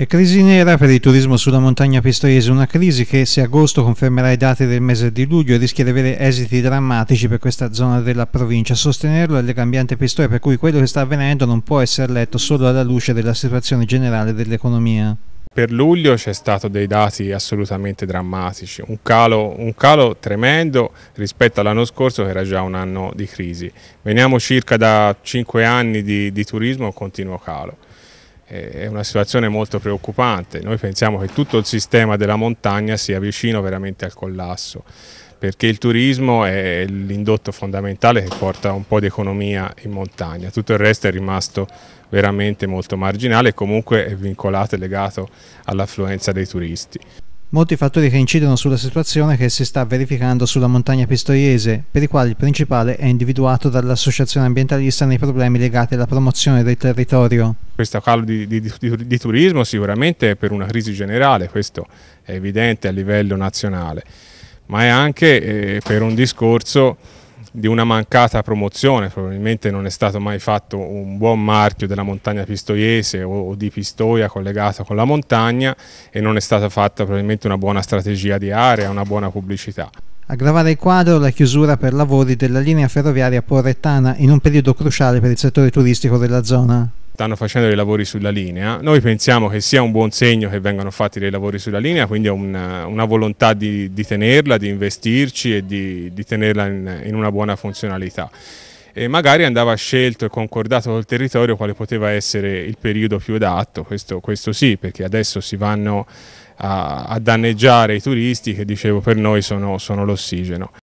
E crisi nera per il turismo sulla montagna pistoiese, una crisi che se agosto confermerà i dati del mese di luglio rischia di avere esiti drammatici per questa zona della provincia. Sostenerlo è legambiente pistoia per cui quello che sta avvenendo non può essere letto solo alla luce della situazione generale dell'economia. Per luglio c'è stato dei dati assolutamente drammatici, un calo, un calo tremendo rispetto all'anno scorso che era già un anno di crisi. Veniamo circa da 5 anni di, di turismo a continuo calo è una situazione molto preoccupante. Noi pensiamo che tutto il sistema della montagna sia vicino veramente al collasso perché il turismo è l'indotto fondamentale che porta un po' di economia in montagna, tutto il resto è rimasto veramente molto marginale e comunque è vincolato e legato all'affluenza dei turisti. Molti fattori che incidono sulla situazione che si sta verificando sulla montagna pistoiese, per i quali il principale è individuato dall'associazione ambientalista nei problemi legati alla promozione del territorio. Questo calo di, di, di, di turismo sicuramente è per una crisi generale, questo è evidente a livello nazionale, ma è anche eh, per un discorso di una mancata promozione, probabilmente non è stato mai fatto un buon marchio della montagna pistoiese o, di Pistoia collegato con la montagna e non è stata fatta probabilmente una buona strategia di area, una buona pubblicità. A gravare il quadro la chiusura per lavori della linea ferroviaria porrettana in un periodo cruciale per il settore turistico della zona stanno facendo dei lavori sulla linea. Noi pensiamo che sia un buon segno che vengano fatti dei lavori sulla linea, quindi è una, una volontà di, di, tenerla, di investirci e di, di tenerla in, in, una buona funzionalità. E magari andava scelto e concordato col territorio quale poteva essere il periodo più adatto, questo, questo sì, perché adesso si vanno a, a, danneggiare i turisti che dicevo per noi sono, sono l'ossigeno.